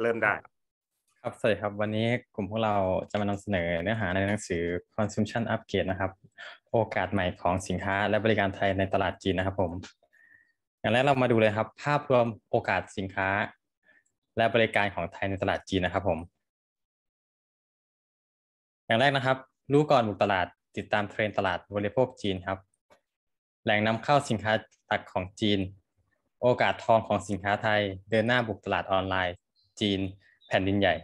เริ่มได้ ครับสวัสดีครับวันนี้กลุ่มพวกเราจะมานำเสนอเนื้อหาในหนังสือ Consumption Upgrade นะครับ โอกาสใหม่ของสินค้าและบริการไทยในตลาดจีนนะครับผมอย่างแรกเรามาดูเลยครับ ภาพรวมโอกาสสินค้า และบริการของไทยในตลาดจีนนะครับผมอย่างแรกนะครับรู้ก่อนบุกตลาดติดตามเทรนตลาดบริโภคจีนครับแหล่งนำเข้าสินค้าตักของจีน โอกาสทองของสินค้าไทยเดินหน้าบุกตลาดออนไลน์จีนแผ่นดินใหญ่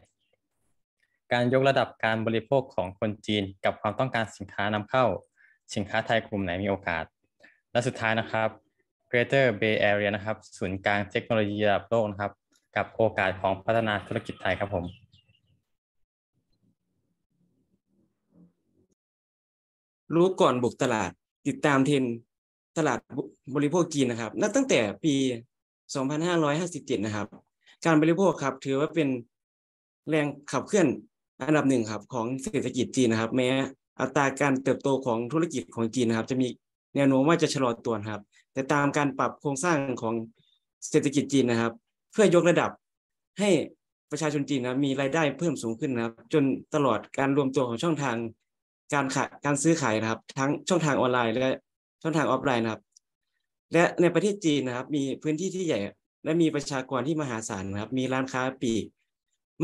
การยกระดับการบริโภคของคนจีนกับความต้องการสินค้านำเข้าสินค้าไทยกลุ่มไหนมีโอกาส และสุดท้ายนะครับ Greater Bay Area นะครับ ศูนย์กลางเทคโนโลยีระดับโลกนะครับ กับโอกาสของพัฒนาธุรกิจไทยครับผม รู้ก่อนบุกตลาดติดตามเทรนตลาดบริโภคจีนนะครับนับตั้งแต่ปี 2557นะครับการบริโภคครับ ถือว่าเป็นแรงขับเคลื่อนอันดับหนึ่งครับของเศรษฐกิจจีนนะครับ แม้อัตราการเติบโตของธุรกิจของจีนนะครับ จะมีแนวโน้มว่าจะชะลอตัวครับ แต่ตามการปรับโครงสร้างของเศรษฐกิจจีนนะครับ เพื่อยกระดับให้ประชาชนจีนนะมีรายได้เพิ่มสูงขึ้นนะครับ จนตลอดการรวมตัวของช่องทางการขายการซื้อขายนะครับ ทั้งช่องทางออนไลน์และช่องทางออฟไลน์นะครับ และในประเทศจีนนะครับ มีพื้นที่ที่ใหญ่และมีประชากรที่มหาศาลครับ มีร้านค้าปีก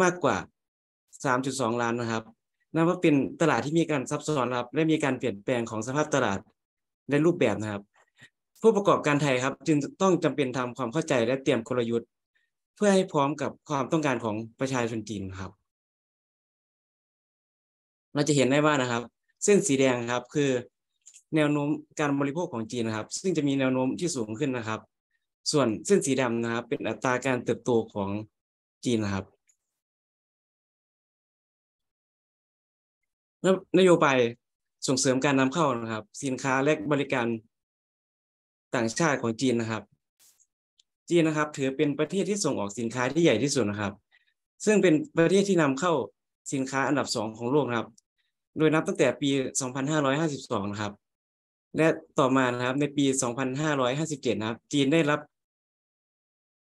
มากกว่า 3.2 ล้านนะครับ นับว่าเป็นตลาดที่มีการซับซ้อนครับ และมีการเปลี่ยนแปลงของสภาพตลาดในรูปแบบนะครับ ผู้ประกอบการไทยครับ จึงต้องจำเป็นทำความเข้าใจและเตรียมกลยุทธ์ เพื่อให้พร้อมกับความต้องการของประชาชนจีนครับ เราจะเห็นได้ว่านะครับ เส้นสีแดงครับคือแนวโน้มการบริโภคของจีนนะครับ ซึ่งจะมีแนวโน้มที่สูงขึ้นนะครับส่วนเส้นสีดำนะครับ เป็นอัตราการเติบโตของจีนนะครับนโยบายส่งเสริมการนำเข้านะครับ สินค้าและบริการต่างชาติของจีนนะครับ จีนนะครับ ถือเป็นประเทศที่ส่งออกสินค้าที่ใหญ่ที่สุดนะครับ ซึ่งเป็นประเทศที่นำเข้าสินค้าอันดับสองของโลกครับ โดยนับตั้งแต่ปี 2552นะครับและต่อมานะครับ ในปี 2557นะครับ จีนได้รับ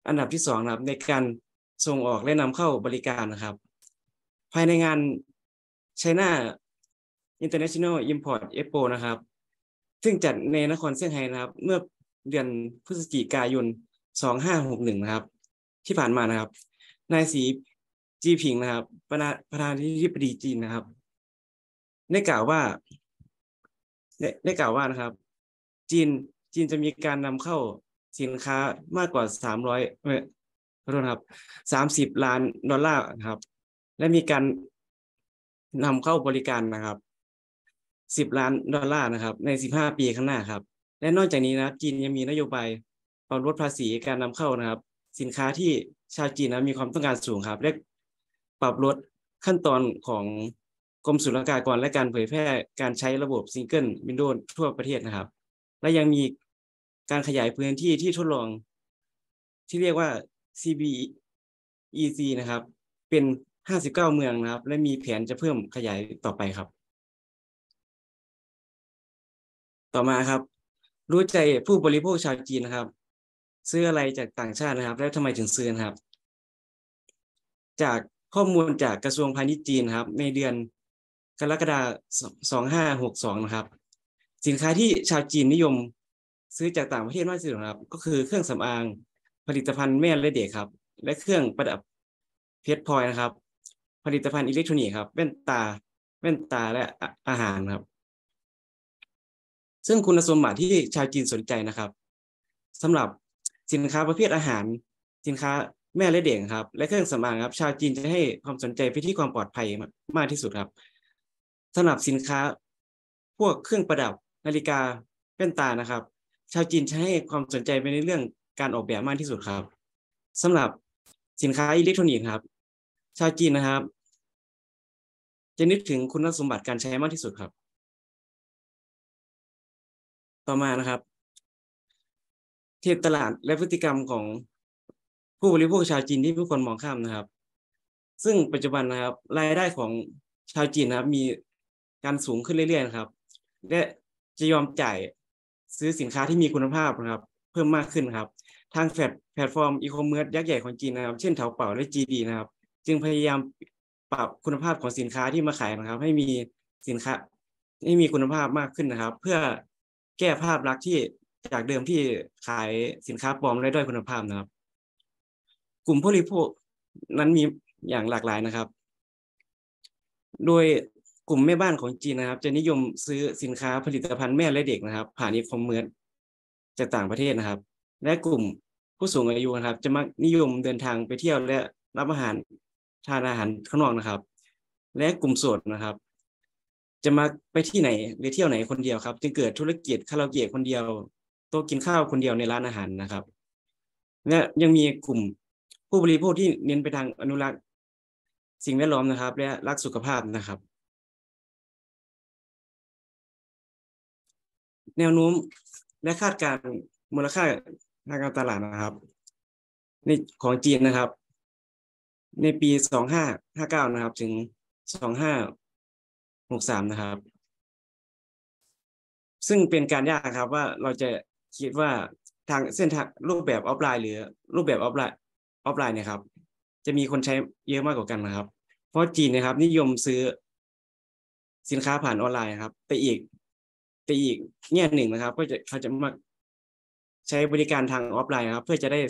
อันดับที่สองนะครับ ในการส่งออกและนำเข้าบริการนะครับ ภายในงาน China International Import Expo นะครับ ซึ่งจัดในนครเซี่ยงไฮ้นะครับ เมื่อเดือนพฤศจิกายน 2561นะครับ ที่ผ่านมานะครับนายสีจีผิงนะครับประธานประธานาธิบดีจีนนะครับ ได้กล่าวว่าได้ได้กล่าวว่านะครับ จีนจีนจะมีการนำเข้าสินค้ามากกว่าสามร้อยขอโทษครับสามสิบล้านดอลลาร์นะครับ และมีการนำเข้าบริการนะครับสิบล้านดอลลาร์นะครับ ในสิบห้าปีข้างหน้าครับ และนอกจากนี้นะจีนยังมีนโยบายปรับลดภาษีการนำเข้านะครับ สินค้าที่ชาวจีนนะมีความต้องการสูงครับ และปรับลดขั้นตอนของกรมศุลกากรและการเผยแพร่การใช้ระบบซิงเกิลวินโดว์ทั่วประเทศนะครับ และยังมีการขยายพื้นที่ที่ทดลองที่เรียกว่า CBEC นะครับ เป็น 59 เมืองนะครับ และมีแผนจะเพิ่มขยายต่อไปครับ ต่อมาครับ รู้ใจผู้บริโภคชาวจีนนะครับ ซื้ออะไรจากต่างชาตินะครับ แล้วทำไมถึงซื้อนะครับ จากข้อมูลจากกระทรวงพาณิชย์จีนครับ ในเดือนกรกฎาสองห้าหกสองนะครับ สินค้าที่ชาวจีนนิยม ซื้อจากต่างประเทศมากที่สุดครับ ก็คือเครื่องสำอางผลิตภัณฑ์แม่และเด็กครับ และเครื่องประดับเพชรพลอยนะครับ ผลิตภัณฑ์อิเล็กทรอนิกส์ครับแว่นตาแว่นตาและอาหารครับ ซึ่งคุณสมบัติที่ชาวจีนสนใจนะครับ สำหรับสินค้าประเภทอาหาร สินค้าแม่และเด็กครับ และเครื่องสำอางครับ ชาวจีนจะให้ความสนใจไปที่ความปลอดภัยมากที่สุดครับสำหรับสินค้าพวกเครื่องประดับนาฬิกาแว่นตานะครับ ชาวจีนใช้ความสนใจไปในเรื่องการออกแบบมากที่สุดครับ สำหรับสินค้าอิเล็กทรอนิกส์ครับ ชาวจีนนะครับ จะนึกถึงคุณสมบัติการใช้มากที่สุดครับ ต่อมานะครับ เทียบตลาดและพฤติกรรมของผู้บริโภคชาวจีนที่ผู้คนมองข้ามนะครับ ซึ่งปัจจุบันนะครับ รายได้ของชาวจีนนะครับมีกันสูงขึ้นเรื่อยๆนะครับ และจะยอมจ่ายซื้อสินค้าที่มีคุณภาพนะครับ เพิ่มมากขึ้นครับ ทางแพลตฟอร์มอีคอมเมิร์ซยักษ์ใหญ่ของจีนนะครับเช่นเถาเป่าและจีดีนะครับจึงพยายามปรับคุณภาพของสินค้าที่มาขายนะครับ ให้มีสินค้าให้มีคุณภาพมากขึ้นนะครับ เพื่อแก้ภาพลักษณ์ที่จากเดิมที่ขายสินค้าปลอมและด้อยคุณภาพนะครับ กลุ่มผู้บริโภคนั้นมีอย่างหลากหลายนะครับโดยกลุ่มแม่บ้านของจีนนะครับ จะนิยมซื้อสินค้าผลิตภัณฑ์แม่และเด็กนะครับผ่านอีคอมเมิร์ซจากต่างประเทศนะครับ และกลุ่มผู้สูงอายุนะครับ จะมักนิยมเดินทางไปเที่ยวและรับอาหารทานอาหารข้างนอกนะครับ และกลุ่มสสดนะครับ จะมาไปที่ไหน หรือเที่ยวไหนคนเดียวครับจึงเกิดธุรกิจคาราโอเกะคนเดียว โต๊ะกินข้าวคนเดียวในร้านอาหารนะครับและยังมีกลุ่มผู้บริโภคที่เน้นไปทางอนุรักษ์ สิ่งแวดล้อมนะครับ และรักสุขภาพนะครับแนวโน้มและคาดการณ์มูลค่าทางการตลาดนะครับในของจีนนะครับ ในปีสองห้าห้าเก้านะครับถึงสองห้าหกสามนะครับ ซึ่งเป็นการยากครับ ว่าเราจะคิดว่าทางเส้นทางรูปแบบออฟไลน์หรือ รูปแบบออฟไลน์ออฟไลน์นะครับ จะมีคนใช้เยอะมากกว่ากันนะครับ เพราะจีนนะครับนิยมซื้อสินค้าผ่านออนไลน์ครับแต่อีกแต่อีกแง่หนึ่งนะครับ ก็จะเขาจะมาใช้บริการทางออฟไลน์นะครับ เพื่อจะได้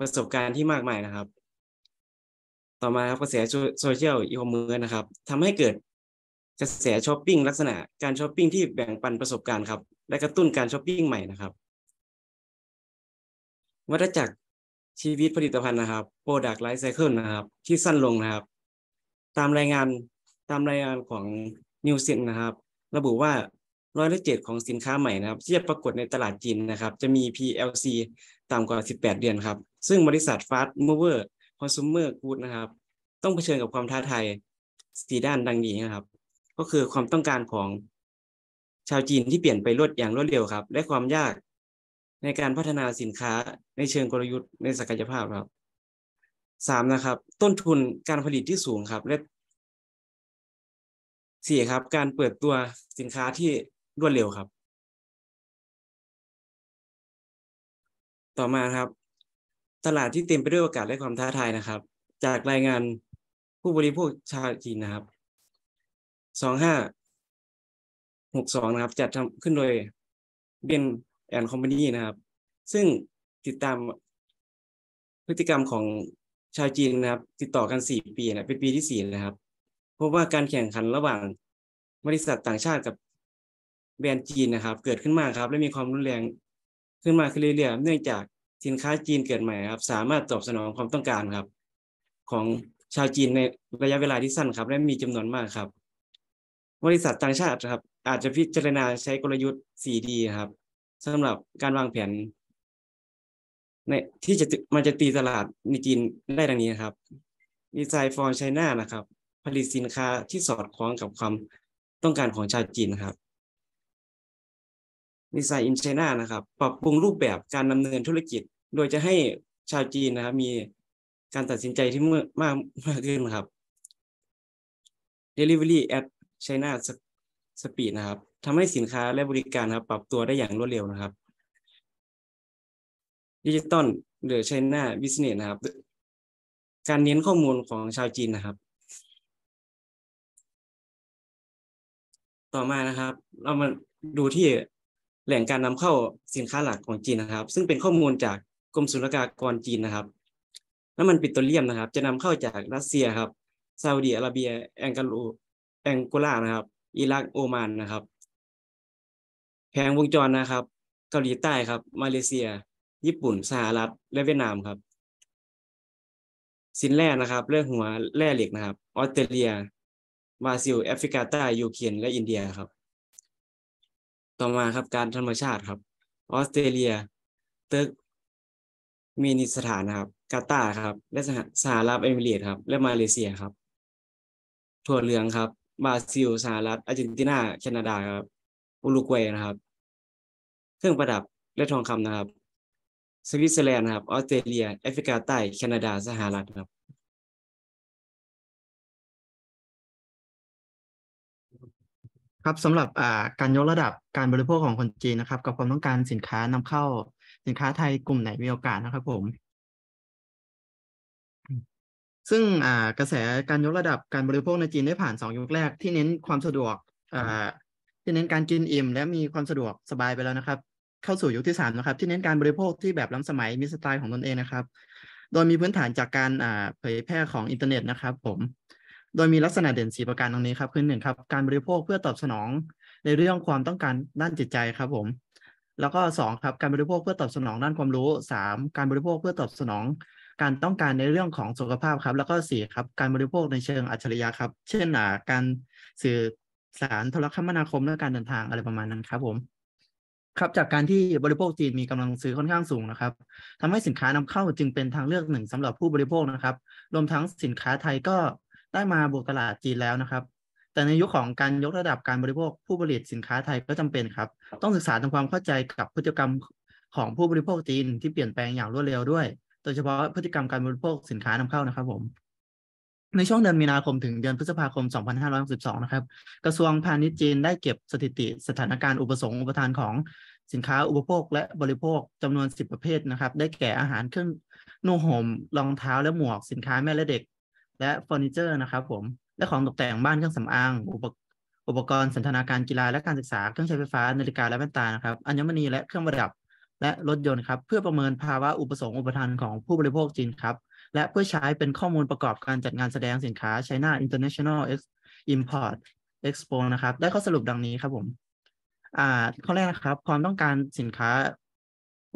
ประสบการณ์ที่มากมายนะครับ ต่อมาครับกระแสโซเชียลอีคอมเมิร์ซนะครับทำให้เกิดกระแสช้อปปิ้งลักษณะการช้อปปิ้งที่แบ่งปันประสบการณ์ครับ และกระตุ้นการช้อปปิ้งใหม่นะครับวัฏจักรชีวิตผลิตภัณฑ์นะครับ Product Life Cycle นะครับ ที่สั้นลงนะครับ ตามรายงานตามรายงานของนิวเซนนะครับ ระบุว่าร้อยละเจ็ดของสินค้าใหม่นะครับ ที่จะปรากฏในตลาดจีนนะครับ จะมี PLC ต่ำกว่า 18 เดือนครับ ซึ่งบริษัทฟาสต์ม v เวอร์คอน sumer good นะครับ ต้องเผชิญกับความท้าทายสีด้านดังนี้นะครับ ก็คือความต้องการของชาวจีนที่เปลี่ยนไปรวดอย่างรวดเร็วครับ และความยากในการพัฒนาสินค้าในเชิงกลยุทธ์ในศักยภาพครับสามนะครับ ต้นทุนการผลิตที่สูงครับและสี่ครับ การเปิดตัวสินค้าที่รวดเร็วครับ ต่อมาครับ ตลาดที่เต็มไปด้วยโอกาสและความท้าทายนะครับ จากรายงานผู้บริโภคชาวจีนนะครับ สองห้าหกสองนะครับจัดทำขึ้นโดยเบนแอนคอมพานีนะครับ ซึ่งติดตามพฤติกรรมของชาวจีนนะครับ ติดต่อกันสี่ปีนะเป็นปีที่สี่นะครับ พบว่าการแข่งขันระหว่างบริษัทต่างชาติกับแบรนด์จีนนะครับเกิดขึ้นมาครับ และมีความรุนแรงขึ้นมาขึ้นเรื่อยๆเนื่องจากสินค้าจีนเกิดใหม่ครับสามารถตอบสนองความต้องการครับ ของชาวจีนในระยะเวลาที่สั้นครับ และมีจำนวนมากครับ บริษัทต่างชาติครับ อาจจะพิจารณาใช้กลยุทธ์ 4D ครับสำหรับการวางแผนในที่จะมันจะตีตลาดในจีนได้ดังนี้ครับดีไซน์ฟอร์ไชน่านะครับ ผลิตสินค้าที่สอดคล้องกับความต้องการของชาวจีนครับดีไซน์อินไชน่านะครับ ปรับปรุงรูปแบบการดำเนินธุรกิจ โดยจะให้ชาวจีนนะครับ มีการตัดสินใจที่มากมากมากขึ้นครับ Delivery at China Speed นะครับทำให้สินค้าและบริการครับ ปรับตัวได้อย่างรวดเร็วนะครับดิจิตอลหรือ China Business นะครับ การเน้นข้อมูลของชาวจีนนะครับ ต่อมานะครับ เรามาดูที่แหล่งการนำเข้าสินค้าหลักของจีนนะครับ ซึ่งเป็นข้อมูลจากกรมศุลกากรจีนนะครับน้ำมันปิโตรเลียมนะครับ จะนำเข้าจากรัสเซียครับซาอุดีอาระเบีย แองกาลูแองโกลานะครับอิรักโอมานนะครับแพงวงจรนะครับ เกาหลีใต้ครับ มาเลเซีย ญี่ปุ่นสหรัฐและเวียดนามครับ สินแร่นะครับ เรื่องหัวแร่เหล็กนะครับออสเตรเลียบราซิลแอฟริกาใต้ยูเครนและอินเดียครับต่อมาครับการธรรมชาติครับออสเตรเลียเติร์กเมีนิสถานครับ กาตาร์ครับ และสหรัฐเอมิเรตครับและมาเลเซียครับถั่วเหลืองครับบราซิลสหรัฐอาร์เจนตินาแคนาดาครับอุรุกวัยนะครับ เครื่องประดับและทองคำนะครับสวิตเซอร์แลนด์ครับ ออสเตรเลีย แอฟริกาใต้แคนาดา สหรัฐครับครับสำหรับการยกระดับการบริโภคของคนจีนนะครับกับความต้องการสินค้านำเข้าสินค้าไทยกลุ่มไหนมีโอกาสนะครับผม ซึ่งกระแสการยกระดับการบริโภคในจีนได้ผ่านสองยุคแรกที่เน้นความสะดวก ที่เน้นการกินอิ่มและมีความสะดวกสบายไปแล้วนะครับ เข้าสู่ยุคที่สามนะครับ ที่เน้นการบริโภคที่แบบล้ำสมัยมีสไตล์ของตนเองนะครับ โดยมีพื้นฐานจากการเผยแพร่ของอินเทอร์เน็ตนะครับ ผมโดยมีลักษณะเด่นสีประการตรงนี้ครับคือหนึ่งครับการบริโภคเพื่อตอบสนองในเรื่องความต้องการด้านจิตใจครับผมแล้วก็สองครับ การบริโภคเพื่อตอบสนองด้านความรู้สามการบริโภคเพื่อตอบสนอง การต้องการในเรื่องของสุขภาพครับ แล้วก็สี่ครับ การบริโภคในเชิงอัจฉริยะครับ เช่นการสื่อสารโทรคมนาคมและการเดินทางอะไรประมาณนั้นครับผมครับจากการที่บริโภคจีนมีกำลังซื้อค่อนข้างสูงนะครับ ทำให้สินค้านำเข้าจึงเป็นทางเลือกหนึ่ง สำหรับผู้บริโภคนะครับ รวมทั้งสินค้าไทยก็ได้มาบุกตลาดจีนแล้วนะครับ แต่ในยุคขของการยกระดับการบริโภค ผู้ผลิตสินค้าไทยก็จำเป็นครับ ต้องศึกษาทำความเข้าใจกับพฤติกรรมของผู้บริโภคจีนที่เปลี่ยนแปลงอย่างรวดเร็วด้วยโดยเฉพาะพฤติกรรมการบริโภคสินค้านำเข้านะครับผมในช่วงเดือนมีนาคมถึงเดือนพฤษภาคม 2562นะครับกระทรวงพาณิชย์จีนได้เก็บสถิติสถานการณ์อุปสงค์อุปทานของสินค้าอุปโภคและบริโภค จำนวน10ประเภทนะครับได้แก่อาหารเครื่องนุ่งห่มรองเท้าและหมวกสินค้าแม่และเด็กและเฟอร์นิเจอร์นะครับผม และของตกแต่งบ้านเครื่องสำอาง อุปอุปกรณ์สันทนาการกีฬาและการศึกษาเครื่องใช้ไฟฟ้า นาฬิกา และแว่นตานะครับอัญมณีและเครื่องประดับและรถยนต์ครับ เพื่อประเมินภาวะอุปสงค์อุปทานของผู้บริโภคจีนครับ และเพื่อใช้เป็นข้อมูลประกอบการจัดงานแสดงสินค้า China International Import Expo นะครับได้ข้อสรุปดังนี้ครับผมอ่าข้อแรกนะครับ ความต้องการสินค้า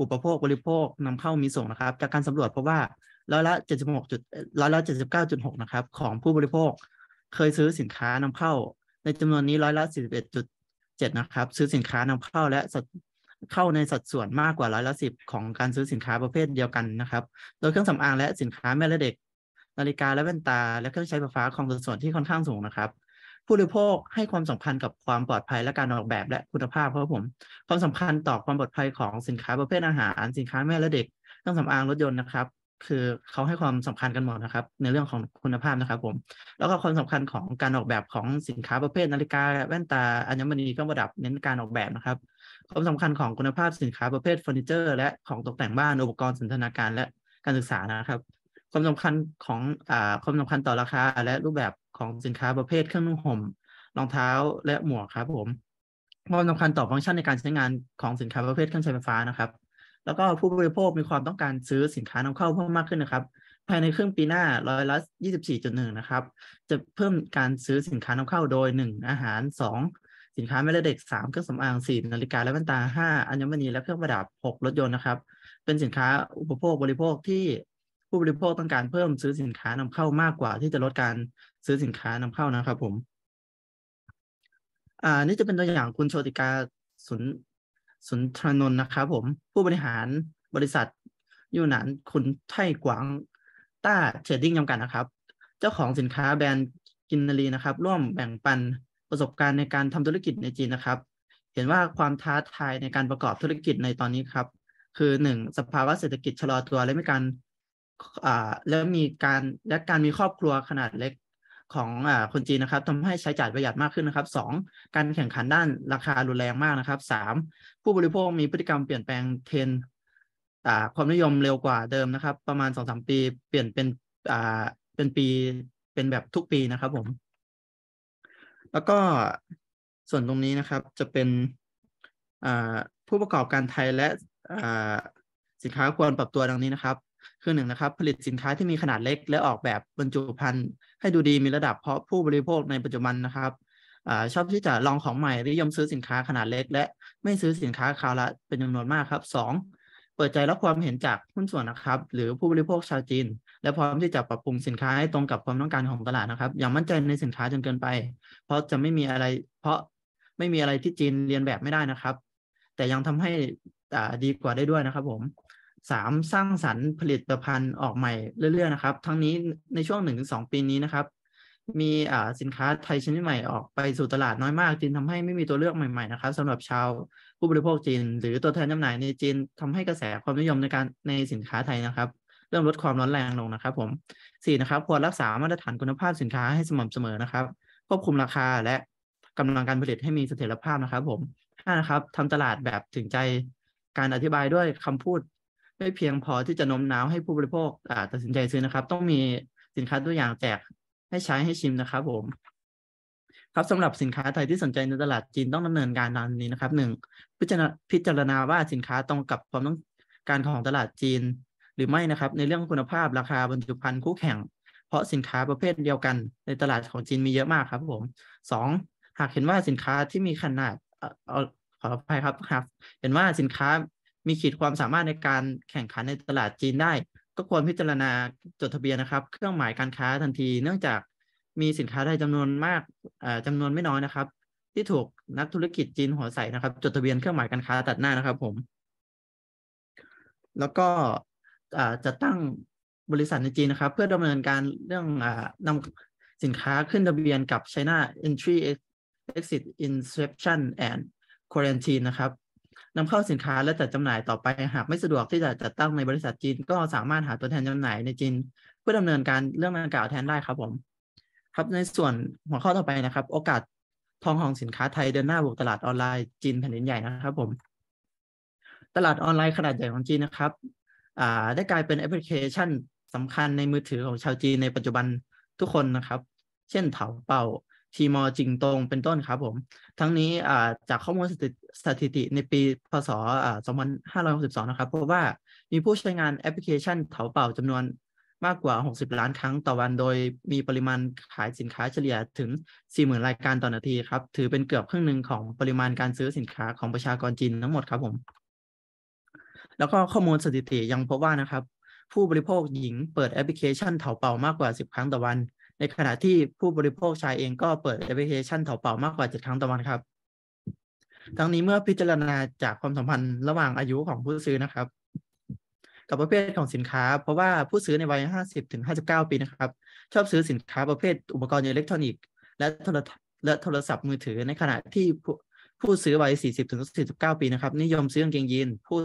อุปโภคบริโภคนำเข้ามีส่งนะครับจากการสำรวจเพราะว่าร้อยละเจ็ดสิบหกจุดร้อยละเจ็ดสิบเก้าจุดหกนะครับ ของผู้บริโภคเคยซื้อสินค้านำเข้า ในจำนวนนี้ร้อยละสิบเอ็ดจุดเจ็ดนะครับ ซื้อสินค้านำเข้าและเข้าในสัดส่วนมากกว่าร้อยละสิบของการซื้อสินค้าประเภทเดียวกันนะครับโดยเครื่องสำอางและสินค้าแม่และเด็ก นาฬิกาและแว่นตา และเครื่องใช้ไฟฟ้าของสัดส่วนที่ค่อนข้างสูงนะครับ ผู้บริโภคให้ความสำคัญกับความปลอดภัยและการออกแบบและคุณภาพครับผมความสำคัญต่อความปลอดภัยของสินค้าประเภทอาหารสินค้าแม่และเด็กเครื่องสำอางรถยนต์นะครับคือเขาให้ความสำคัญกันหมดนะครับ ในเรื่องของคุณภาพนะครับผมแล้วก็ความสำคัญของการออกแบบของสินค้าประเภท นาฬิกาแว่นตาอัญมณีเครื่องประดับเน้นการออกแบบนะครับ ความสำคัญของคุณภาพสินค้าประเภทเฟอร์นิเจอร์ และของตกแต่งบ้านอุปกรณ์สันทนาการและการศึกษานะครับ ความสำคัญของอ่าความสำคัญต่อราคาและรูปแบบของสินค้าประเภทเครื่องนุ่งห่มรองเท้าและหมวกครับผม ความสำคัญต่อฟังก์ชันในการใช้งานของสินค้าประเภทเครื่องใช้ไฟฟ้านะครับแล้วก็ผู้บริโภคมีความต้องการซื้อสินค้านำเข้าเพิ่มมากขึ้นนะครับภายในครึ่งปีหน้า ร้อยละ24.1นะครับจะเพิ่มการซื้อสินค้านำเข้าโดย1อาหาร2สินค้าแม่ละเด็ก3เครื่องสำอาง4นาฬิกาและแว่นตา 5อัญมณีและเครื่องประดับ6รถยนต์นะครับ เป็นสินค้าอุปโภคบริโภคที่ผู้บริโภคต้องการเพิ่มซื้อสินค้านำเข้ามากกว่า ที่จะลดการซื้อสินค้านำเข้านะครับ ผมอ่านี่จะเป็นตัวอย่างคุณโชติกาสุนสุนทรนนท์นะครับผมผู้บริหารบริษัทยูหนานคุณไท่กวางต้าเทรดดิ้งจำกัดนะครับ เจ้าของสินค้าแบรนด์กินนารีนะครับ ร่วมแบ่งปันประสบการณ์ในการทำธุรกิจในจีนนะครับ เห็นว่าความท้าทายในการประกอบธุรกิจในตอนนี้ครับ คือหนึ่งสภาวะเศรษฐกิจชะลอตัว และมีการและมีการและการมีครอบครัวขนาดเล็กของอคนจีนนะครับทำให้ใช้จ่ายประหยัดมากขึ้นนะครับ 2. การแข่งขันด้านราคารุนแรงมากนะครับ 3. ผู้บริโภคมีพฤติกรรมเปลี่ยนแปลงเทรนความนิยมเร็วกว่าเดิมนะครับ ประมาณสองสามปีเปลี่ยนเป็นอ่าเป็นปีเป็นแบบทุกปีนะครับผม แล้วก็ส่วนตรงนี้นะครับ จะเป็นผู้ประกอบการไทยและสินค้าควรปรับตัวดังนี้นะครับคือหนึ่งนะครับผลิตสินค้าที่มีขนาดเล็กและออกแบบบรรจุภัณฑ์ ให้ดูดีมีระดับเพราะผู้บริโภคในปัจจุบันนะครับอชอบที่จะลองของใหม่นิยมซื้อสินค้าขนาดเล็กและไม่ซื้อสินค้าคราวละเป็นจำนวนมากครับ 2. เปิดใจรับความเห็นจากหุ้นส่วนนะครับ หรือผู้บริโภคชาวจีน และพร้อมที่จะปรับปรุงสินค้าให้ตรงกับความต้องการของตลาดนะครับ อย่ามั่นใจในสินค้าจนเกินไป เพราะจะไม่มีอะไรเพราะไม่มีอะไรที่จีนเรียนแบบไม่ได้นะครับ แต่ยังทำให้ดีกว่าได้ด้วยนะครับ ผมสามสร้างสรรค์ผลิตภัณฑ์ออกใหม่เรื่อยๆนะครับทั้งนี้ในช่วงหนึ่งถึงสองปีนี้นะครับ มีสินค้าไทยชนิดใหม่ออกไปสู่ตลาดน้อยมากจีนทำให้ไม่มีตัวเลือกใหม่ ๆ นะครับ สำหรับชาวผู้บริโภคจีนหรือตัวแทนจาหน่ายในจีนทำให้กระแสความนิยมในการในสินค้าไทยนะครับ เริ่มลดความร้อนแรงลงนะครับ ผมสี่นะครับควรรักษามาตรฐานคุณภาพสินค้าให้สม่ำเสมอนะครับ ควบคุมราคาและกำลังการผลิตให้มีเสถียรภาพนะครับผมห้านะครับทำตลาดแบบถึงใจการอธิบายด้วยคำพูดไม่เพียงพอที่จะโน้มน้าวให้ผู้บริโภคตัดสินใจซื้อนะครับ ต้องมีสินค้าตัวอย่างแจกให้ใช้ให้ชิมนะครับผม ครับสำหรับสินค้าไทยที่สนใจในตลาดจีนต้องดำเนินการตามนี้นะครับหนึ่งพิจารณาพิจารณาว่าสินค้าตรงกับความต้องการของตลาดจีน หรือไม่นะครับ ในเรื่องคุณภาพราคาบรรจุภัณฑ์คู่แข่งเพราะสินค้าประเภทเดียวกัน ในตลาดของจีนมีเยอะมากครับ ผมสองหากเห็นว่าสินค้าที่มีขนาดขออภัยครับหากเห็นว่าสินค้ามีขีดความสามารถในการแข่งขันในตลาดจีนได้ ก็ควรพิจารณาจดทะเบียนนะครับ เครื่องหมายการค้าทันที เนื่องจากมีสินค้าได้จำนวนมากจำนวนไม่น้อยนะครับ ที่ถูกนักธุรกิจจีนหัวใส่นะครับจดทะเบียนเครื่องหมายการค้า ตัดหน้านะครับผม แล้วก็จะตั้งบริษัทในจีนนะครับ เพื่อดำเนินการเรื่องนำสินค้าขึ้นทะเบียนกับ China Entry Exit Inspection and Quarantine นะครับนำเข้าสินค้าและจัดจำหน่ายต่อไปหากไม่สะดวกที่จะจัดตั้งในบริษัทจีน ก็สามารถหาตัวแทนจำหน่ายในจีน เพื่อดำเนินการเรื่องดังกล่าวแทนได้ครับผม ครับในส่วนหัวข้อต่อไปนะครับ โอกาสทองของสินค้าไทยเดินหน้าบวกตลาดออนไลน์จีนแผ่นดินใหญ่นะครับผม ตลาดออนไลน์ขนาดใหญ่ของจีนนะครับ อ่าได้กลายเป็นแอปพลิเคชันสำคัญในมือถือของชาวจีน ในปัจจุบันทุกคนนะครับ เช่นเถาเป่าทีมอจิงตรงเป็นต้นครับผม ทั้งนี้จากข้อมูลสถิสถิติในปีพศ 2562 นะครับเพราะว่ามีผู้ใช้งานแอปพลิเคชันเถาเป่าจำนวนมากกว่า 60 ล้านครั้งต่อวัน โดยมีปริมาณขายสินค้าเฉลี่ยถึง 40,000 รายการต่อนาทีครับ ถือเป็นเกือบครึ่งหนึ่งของปริมาณการซื้อสินค้าของประชากรจีนทั้งหมดครับผม แล้วก็ข้อมูลสถิติยังพบว่านะครับผู้บริโภคหญิงเปิดแอปพลิเคชันเถาเป่ามากกว่า 10 ครั้งต่อวัน ในขณะที่ผู้บริโภคชายเองก็เปิดแอปพลิเคชันเถาเป่ามากกว่า 7 ครั้งต่อวันครับทั้งนี้เมื่อพิจารณาจากความสัมพันธ์ระหว่างอายุของผู้ซื้อนะครับ กับประเภทของสินค้า เพราะว่าผู้ซื้อในวัย50ถึง59 ปีนะครับ ชอบซื้อสินค้าประเภทอุปกรณ์อิเล็กทรอนิกส์และโทรและโทรศัพท์มือถือในขณะที่ผู้ซื้อวัย40ถึง49 ปีนะครับ นิยมซื้อกางเกงยีนผู้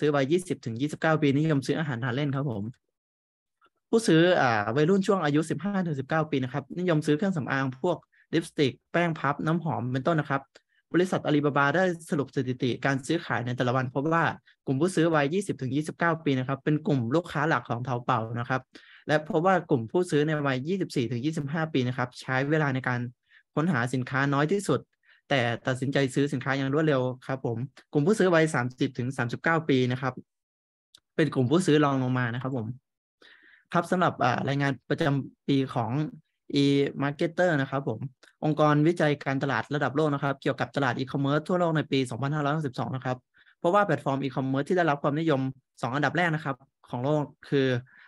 ซื้อวัย20ถึง29 ปี นิยมซื้ออาหารทานเล่นครับผม ผู้ซื้ออ่าวัยรุ่นช่วงอายุ15ถึง19 ปีนะครับ นิยมซื้อเครื่องสำอาง พวกลิปสติก แป้งพับน้ำหอมเป็นต้นนะครับบริษัทอาลีบาบาได้สรุปสถิติการซื้อขายในแต่ละวัน พบว่ากลุ่มผู้ซื้อวัย 20-29 ปีนะครับ เป็นกลุ่มลูกค้าหลักของเทาเป่านะครับ และพบว่ากลุ่มผู้ซื้อในวัย 24-25 ปีนะครับ ใช้เวลาในการค้นหาสินค้าน้อยที่สุด แต่ตัดสินใจซื้อสินค้าอย่างรวดเร็วครับ ผม กลุ่มผู้ซื้อวัย 30-39 ปีนะครับ เป็นกลุ่มผู้ซื้อรองลงมานะครับ ผม ครับสำหรับรายงานประจำปีของ e-marketer นะครับผม องค์กรวิจัยการตลาดระดับโลกนะครับ เกี่ยวกับตลาดอีคอมเมิร์ซทั่วโลกในปี 2562นะครับ เพราะว่าแพลตฟอร์มอีคอมเมิร์ซที่ได้รับความนิยม 2 อันดับแรกนะครับ ของโลกคือ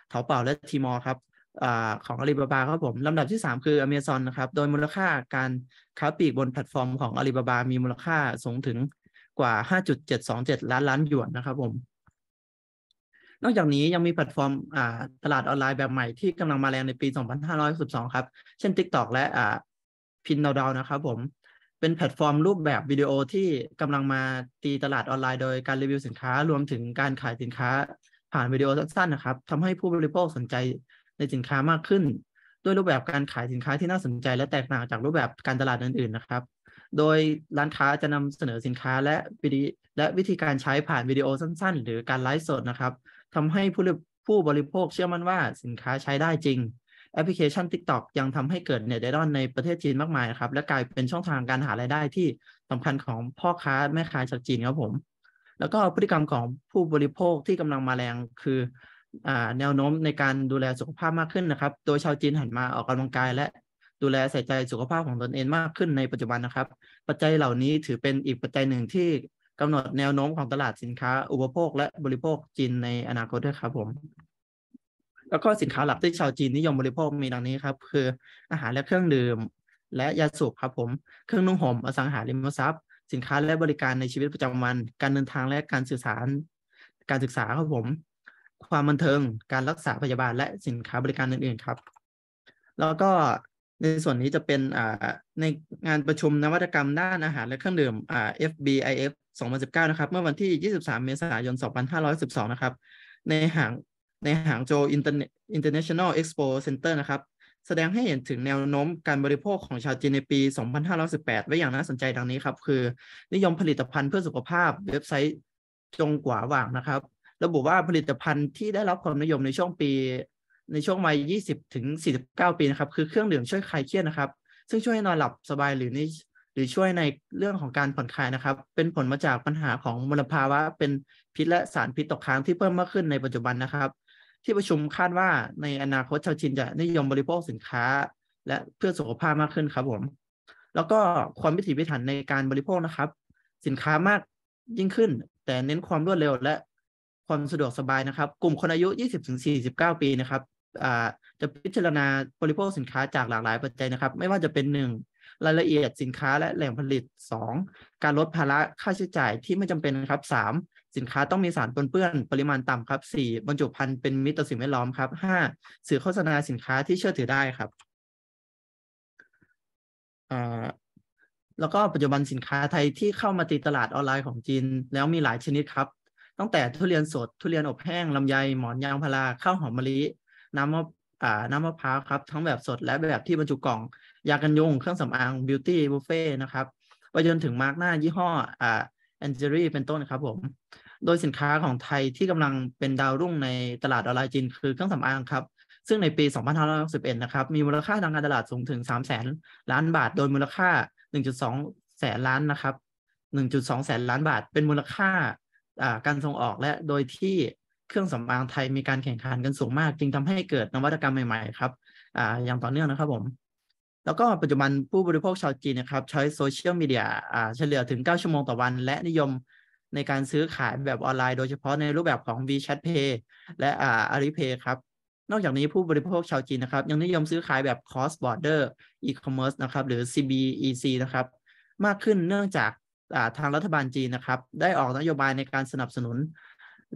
เถาเป่าและทีมอครับอของอาลีบาบาครับผม ลำดับที่ 3 คืออเมซอนนะครับ โดยมูลค่าการค้าปลีกบนแพลตฟอร์มของอาลีบาบา มีมูลค่าสูงถึงกว่า 5.727 ล้านล้านหยวนนะครับผมนอกจากนี้ยังมีแพลตฟอร์มตลาดออนไลน์แบบใหม่ที่กำลังมาแรงในปี 2 5 1 2ครับ เช่น TikTok และพินดาวดาวนะครับผม เป็นแพลตฟอร์มรูปแบบวิดีโอที่กำลังมาตีตลาดออนไลน์โดยการรีวิวสินค้ารวมถึงการขายสินค้าผ่านวิดีโอสั้นๆนะครับ ทำให้ผู้บริโภคสนใจในสินค้ามากขึ้น ด้วยรูปแบบการขายสินค้าที่น่าสนใจ และแตกต่างจากรูปแบบการตลาดอื่น ๆนะครับ โดยร้านค้าจะนำเสนอสินค้าและวิธีและวิธีการใช้ผ่านวิดีโอสั้นๆ หรือการไลฟ์สดนะครับทำให้ผู้ผู้บริโภคเชื่อมั่นว่าสินค้าใช้ได้จริงแอปพลิเคชัน TikTok ยังทำให้เกิดเน็ตไอดอลในประเทศจีนมากมายครับและกลายเป็นช่องทางการหารายได้ที่สำคัญของพ่อค้าแม่ค้าจากจีนครับผม แล้วก็พฤติกรรมของผู้บริโภคที่กำลังมาแรงคือ แนวโน้มในการดูแลสุขภาพมากขึ้นนะครับ โดยชาวจีนหันมาออกกำลังกายและดูแลใส่ใจสุขภาพของตนเอง มากขึ้นในปัจจุบันนะครับ ปัจจัยเหล่านี้ถือเป็นอีกปัจจัยหนึ่งที่กำหนดแนวโน้มของตลาดสินค้า อุปโภค และบริโภคจีนในอนาคตด้วยครับ ผม แล้วก็สินค้าหลักที่ชาวจีนนิยมบริโภคมีดังนี้ครับ คืออาหารและเครื่องดื่ม และ ยาสูบครับ ผม เครื่องนุ่งห่มอสังหาริมทรัพย์ สินค้าและบริการในชีวิตประจำวัน การเดินทางและการสื่อสาร การศึกษาครับผม ความบันเทิง การรักษาพยาบาล และสินค้าบริการอื่นๆครับ แล้วก็ในส่วนนี้จะเป็นในงานประชุมนวัตกรรมด้านอาหาร และเครื่องดื่ม FBIF 2019 นะครับ เมื่อวันที่ 23 เมษายน 2512 นะครับ ในหาง ในหางโจ International Expo Center นะครับ แสดงให้เห็นถึงแนวโน้มการบริโภคของชาวจีนในปี 2518ไว้อย่างน่าสนใจดังนี้ครับ คือ นิยมผลิตภัณฑ์เพื่อสุขภาพ เว็บไซต์จงกว่าหว่างนะครับ ระบุว่าผลิตภัณฑ์ที่ได้รับความนิยมในช่วงปีในช่วงวัย20ถึง49 ปี นะครับ คือเครื่องดื่มช่วยคลายเครียดนะครับ ซึ่งช่วยให้นอนหลับสบาย หรือใน หรือช่วยในเรื่องของการผ่อนคลายนะครับ เป็นผลมาจากปัญหาของมลภาวะ เป็นพิษและสารพิษตกค้างที่เพิ่มมากขึ้นในปัจจุบันนะครับ ที่ประชุมคาดว่าในอนาคตชาวจีนจะนิยมบริโภคสินค้า และเพื่อสุขภาพมากขึ้นครับผม แล้วก็ความพิถีพิถันในการบริโภคนะครับ สินค้ามากยิ่งขึ้น แต่เน้นความรวดเร็วและความสะดวกสบายนะครับ กลุ่มคนอายุ 20-49 ปีนะครับจะพิจารณาบริโภคสินค้าจากหลากหลายปัจจัยนะครับ ไม่ว่าจะเป็นหนึ่งรายละเอียดสินค้าและแหล่งผลิต 2. การลดภาระค่าใช้จ่ายที่ไม่จำเป็นครับ 3. สินค้าต้องมีสารปนเปื้อน ปริมาณต่ำครับ 4. บรรจุภัณฑ์เป็นมิตรต่อสิ่งแวดล้อมครับ 5. สื่อโฆษณาสินค้าที่เชื่อถือได้ครับแล้วก็ปัจจุบันสินค้าไทยที่เข้ามาตีตลาดออนไลน์ของจีนแล้วมีหลายชนิดครับตั้งแต่ทุเรียนสดทุเรียนอบแห้งลำไย หมอนยางพาราข้าวหอมมะลิน้ำมะอ่าน้ำมะพร้าวครับ ทั้งแบบสด และแบบที่บรรจุกล่อง ยากันยุงเครื่องสำอางบิวตี้บุฟเฟ่นะครับไปจนถึงมาร์กหน้ายี่ห้ออ่าแอนเจอรี่เป็นต้นครับผม โดยสินค้าของไทยที่กำลังเป็นดาวรุ่งในตลาดออนไลน์จีนคือเครื่องสำอางครับ ซึ่งในปี 2561นะครับ มีมูลค่าทางการตลาดสูงถึง 3 0 0แสนล้านบาท โดยมูลค่า 1.2แสนล้านนะครับ1.2แสนล้านบาท เป็นมูลค่าการส่งออกและโดยที่เครื่องสำอางไทยมีการแข่งขันกันสูงมาก จึงทำให้เกิดนวัตกรรมใหม่ ๆ ครับอ่าอย่างต่อเนื่องนะครับผม แล้วก็ปัจจุบันผู้บริโภคชาวจีนนะครับใช้โซเชียลมีเดียอ่าเฉลี่ยถึง 9 ชั่วโมงต่อวัน และนิยมในการซื้อขายแบบออนไลน์โดยเฉพาะในรูปแบบของ WeChat Pay และอ่า Alipay ครับ นอกจากนี้ผู้บริโภคชาวจีนนะครับ ยังนิยมซื้อขายแบบ cross border e-commerce นะครับหรือ CBEC นะครับมากขึ้นเนื่องจากทางรัฐบาลจีนนะครับได้ออกนโยบายในการสนับสนุน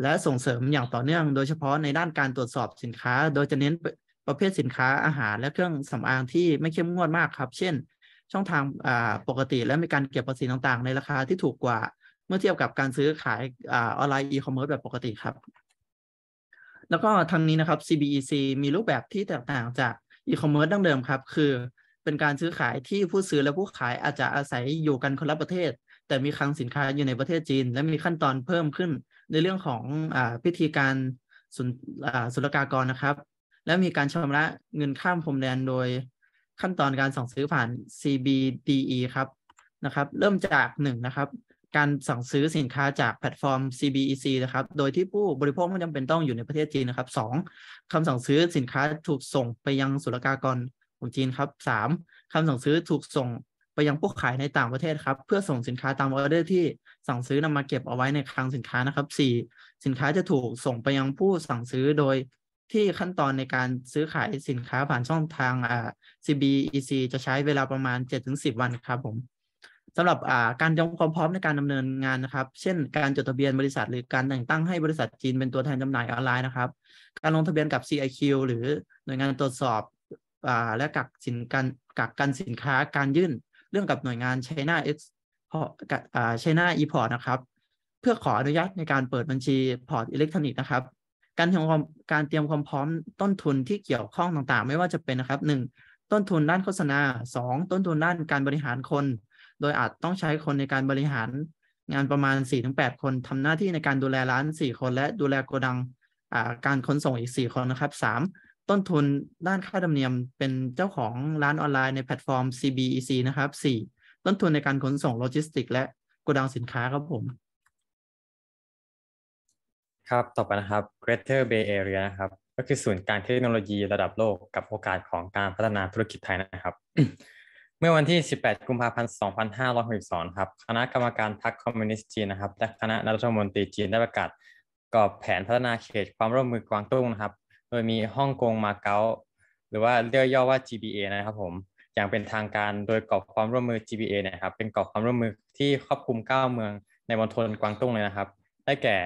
และส่งเสริมอย่างต่อเนื่องโดยเฉพาะในด้านการตรวจสอบสินค้า โดยจะเน้นประเภทสินค้าอาหารและเครื่องสำอางที่ไม่เข้มงวดมากครับ เช่น ช่องทางปกติและมีการเก็บภาษีต่างๆในราคาที่ถูกกว่าเมื่อเทียบกับการซื้อขายออนไลน์อีคอมเมิร์ซแบบปกติครับ แล้วก็ทางนี้นะครับ CBEC มีรูปแบบที่แตกต่างจากอีคอมเมิร์ซดั้งเดิมครับ คือเป็นการซื้อขายที่ผู้ซื้อและผู้ขายอาจจะอาศัยอยู่กันคนละประเทศ แต่มีคลังสินค้าอยู่ในประเทศจีน และมีขั้นตอนเพิ่มขึ้นในเรื่องของอพิธีการสุสลกากรนะครับ และมีการชำระเงินข้ามพรมแดนโดยขั้นตอนการสั่งซื้อผ่าน CBDE ครับนะครับเริ่มจาก1นนะครับการสั่งซื้อสินค้าจากแพลตฟอร์ม CBEC นะครับโดยที่ผู้บริโภคไม่จำเป็นต้องอยู่ในประเทศจีนนะครับ 2. คำสั่งซื้อสินค้าถูกส่งไปยังศุลกากรของจีนครับ 3. คำสั่งซื้อถูกส่งไปยังผู้ขายในต่างประเทศครับเพื่อส่งสินค้าตามออเดอร์ที่สั่งซื้อนำมาเก็บเอาไว้ในคลังสินค้านะครับ 4. สินค้าจะถูกส่งไปยังผู้สั่งซื้อโดยที่ขั้นตอนในการซื้อขายสินค้าผ่านช่องทางอ่า CBEC จะใช้เวลาประมาณ 7-10 วันครับผมสำหรับการยอมความพร้อมในการดำเนินงานนะครับเช่น การจดทะเบียนบริษัทหรือการแต่งตั้งให้บริษัทจีนเป็นตัวแทนจำหน่ายออนไลน์นะครับการลงทะเบียนกับ CIQ หรือหน่วยงานตรวจสอบและกักสินการกักกันสินค้าการยื่นเรื่องกับหน่วยงานไชน่าเอ็ก่าน่าอีพอร์ตนะครับ เพื่อขออนุญาตในการเปิดบัญชีพอร์ตอิเล็กทรอนิกส์นะครับ การเตรียมความการเตรียมความพร้อมต้นทุนที่เกี่ยวข้องต่างๆ ไม่ว่าจะเป็นนะครับหนึ่งต้นทุนด้านโฆษณา 2. ต้นทุนด้านการบริหารคน โดยอาจต้องใช้คนในการบริหารงานประมาณ4-8คน ทำหน้าที่ในการดูแลร้าน 4 คนและดูแลโกดังการขนส่งอีก 4 คนนะครับ3ต้นทุนด้านค่าธรรมเนียมเป็นเจ้าของร้านออนไลน์ในแพลตฟอร์ม CBEC นะครับ 4. ต้นทุนในการขนส่งโลจิสติก และโกดังสินค้าครับผม ครับต่อไปนะครับ Greater Bay Area นะครับ ก็คือศูนย์การเทคโนโลยีระดับโลกกับโอกาสของการพัฒนาธุรกิจไทยนะครับ เมื่อวันที่ 18 กุมภาพันธ์2562ครับ คณะกรรมการพรรคคอมมิวนิสต์จีนนะครับและคณะรัฐมนตรีจีนได้ประกาศกรอบแผนพัฒนาเขตความร่วมมือกวางตุ้งนะครับโดยมีฮ่องกงมาเก๊าหรือว่าเรียกย่อว่า GBA นะครับผม อย่างเป็นทางการโดยกรอบความร่วมมือ GBA นะครับเป็นกรอบความร่วมมือที่ครอบคลุม9เมืองในมณฑลกวางตุ้งเลยนะครับ ได้แก่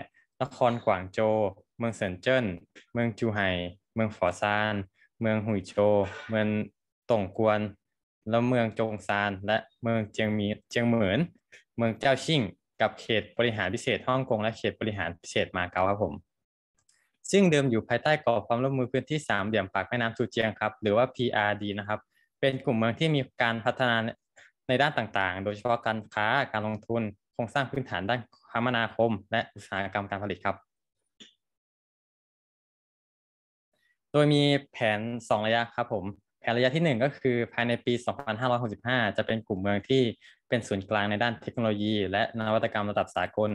นครกวางโจวเมืองเซินเจิ้นเมืองจูไห่เมืองฝอซาน เมืองหุยโจวเมืองตงกวนแล้วเมืองจงซาน และเมืองเจียงมีเจียงเหมินเมืองเจ้าชิ่ง กับเขตบริหารพิเศษฮ่องกงและเขตบริหารพิเศษมาเก๊าครับผมซึ่งเดิมอยู่ภายใต้กรอบความร่วมมือพื้นที่สามเหลี่ยมปากแม่น้ำสูเจียงครับ หรือว่า PRD นะครับ เป็นกลุ่มเมืองที่มีการพัฒนาในด้านต่างๆ โดยเฉพาะการค้า การลงทุน โครงสร้างพื้นฐานด้านคมนาคม และอุตสาหกรรมการผลิตครับ โดยมีแผน 2 ระยะครับผมแผนระยะที่ 1 ก็คือภายในปี 2565จะเป็นกลุ่มเมืองที่เป็นศูนย์กลางในด้านเทคโนโลยี และนวัตกรรมระดับสากล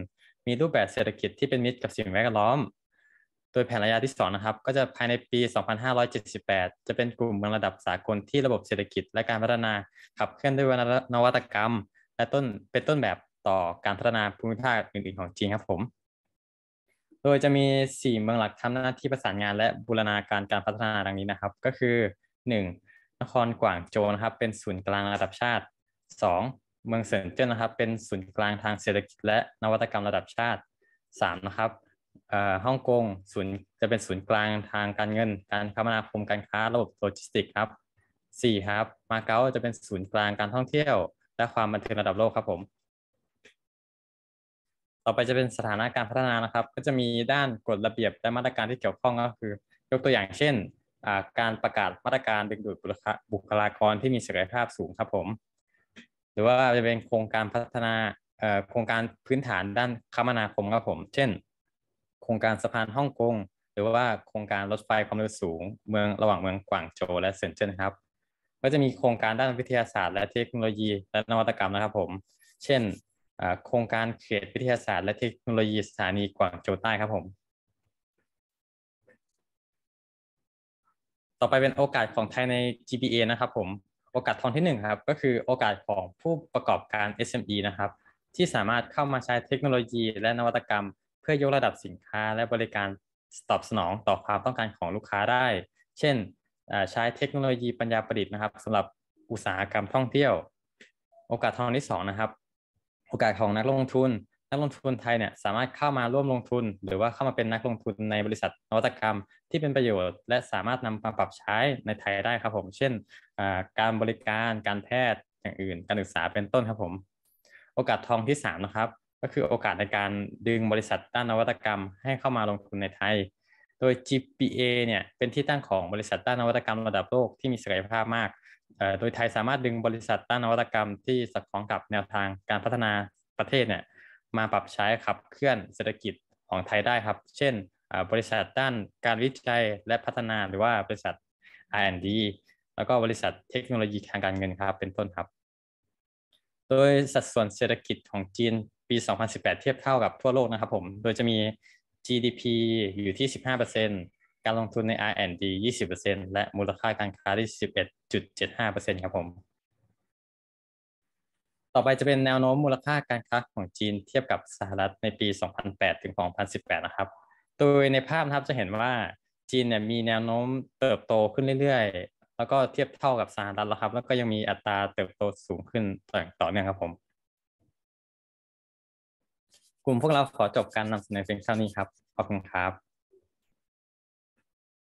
มีรูปแบบเศรษฐกิจที่เป็นมิตรกับสิ่งแวดล้อมโดยแผนระยะที่ 2 นะครับ ก็จะภายในปี 2578 จะเป็นกลุ่มเมืองระดับสากลที่ระบบเศรษฐกิจและการพัฒนา ขับเคลื่อนด้วยนวัตกรรม และต้นเป็นต้นแบบต่อการพัฒนาภูมิภาคอื่นๆของจีนครับผม โดยจะมี 4 เมืองหลักทำหน้าที่ประสานงานและบูรณาการการพัฒนาดังนี้นะครับ ก็คือ 1. นครกวางโจนะครับ เป็นศูนย์กลางระดับชาติ 2. เมืองเซินเจิ้นนะครับเป็นศูนย์กลางทางเศรษฐกิจและนวัตกรรมระดับชาติ 3. นะครับฮ่องกงศูนย์จะเป็นศูนย์กลางทางการเงิน การคมนาคม การค้าระบบโลจิสติกครับสี่ครับ มาเก๊าจะเป็นศูนย์กลางการท่องเที่ยว และความบันเทิงระดับโลกครับผม ต่อไปจะเป็นสถานะการพัฒนานะครับ ก็จะมีด้านกฎระเบียบและมาตรการที่เกี่ยวข้องก็คือ ยกตัวอย่างเช่นการประกาศมาตรการดึงดูดบุคลากรที่มีศักยภาพสูงครับผม หรือว่าจะเป็นโครงการพัฒนาโครงการพื้นฐานด้านคมนาคมครับผม เช่นโครงการสะพานฮ่องกงหรือว่าโครงการรถไฟความเร็วสูงเมืองระหว่างเมืองกวางโจและเซินเจิ้นครับก็จะมีโครงการด้านวิทยาศาสตร์ และเทคโนโลยีและนวัตกรรมนะครับผมเช่น โครงการเขตวิทยาศาสตร์ และเทคโนโลยีสถานีกวางโจใต้ครับผมต่อไปเป็นโอกาสของไทยใน GPA นะครับผมโอกาสทองที่1ครับก็คือโอกาสของผู้ประกอบการ SME นะครับที่สามารถเข้ามาใช้เทคโนโลยีและนวัตกรรมเพื่อยกระดับสินค้าและบริการตอบสนองต่อความต้องการของลูกค้าได้ เช่นใช้เทคโนโลยีปัญญาประดิษฐ์นะครับสำหรับอุตสาหกรรมท่องเที่ยว โอกาสทองที่2นะครับโอกาสของนักลงทุนนักลงทุนไทยเนี่ยสามารถเข้ามาร่วมลงทุน หรือว่าเข้ามาเป็นนักลงทุนในบริษัทนวัตกรรมที่เป็นประโยชน์ และสามารถนำมาปรับใช้ในไทยได้ครับผมเช่นการบริการการแพทย์อย่างอื่น การศึกษาเป็นต้นครับผมโอกาสทองที่ 3 นะครับก็คือโอกาสในการดึงบริษัทด้านนวัตกรรมให้เข้ามาลงทุนในไทย โดย GPA เนี่ยเป็นที่ตั้งของบริษัทด้านนวัตกรรมระดับโลกที่มีศักยภาพมาก โดยไทยสามารถดึงบริษัทด้านนวัตกรรม ที่สอดคล้องกับแนวทางการพัฒนาประเทศเนี่ยมาปรับใช้ขับเคลื่อนเศรษฐกิจของไทยได้ครับ เช่น บริษัทด้านการวิจัยและพัฒนาหรือว่าบริษัท R&D แล้วก็บริษัทเทคโนโลยีทางการเงินครับ เป็นต้นครับ โดยสัดส่วนเศรษฐกิจของจีนปี 2018 เทียบเท่ากับทั่วโลกนะครับผม โดยจะมี GDP อยู่ที่ 15%การลงทุนใน R&D 20%และมูลค่าการค้าที่ 11.75%ครับผม ต่อไปจะเป็นแนวโน้มมูลค่าการค้าของจีนเทียบกับสหรัฐในปี 2008ถึง2018 นะครับ โดยในภาพนะครับจะเห็นว่าจีนเนี่ยมีแนวโน้มเติบโตขึ้นเรื่อยๆ แล้วก็เทียบเท่ากับสหรัฐแล้วครับ แล้วก็ยังมีอัตราเติบโตสูงขึ้นต่อเนื่องครับผมลุ่มพวกเราขอจบการนำเสนอเพียงเท่านี้ครับ ขอบคุณครับ